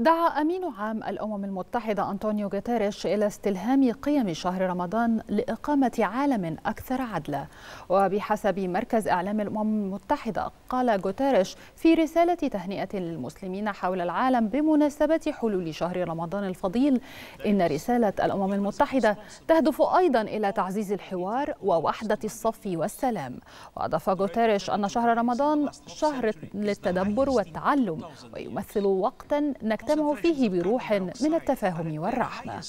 دعا أمين عام الأمم المتحدة أنطونيو غوتيريش إلى استلهام قيم شهر رمضان لإقامة عالم أكثر عدلا وبحسب مركز إعلام الأمم المتحدة قال غوتيريش في رسالة تهنئة للمسلمين حول العالم بمناسبة حلول شهر رمضان الفضيل إن رسالة الأمم المتحدة تهدف أيضا إلى تعزيز الحوار ووحدة الصف والسلام وأضاف غوتيريش أن شهر رمضان شهر للتدبر والتعلم ويمثل وقتا نكتب قدمه فيه بروح من التفاهم والرحمة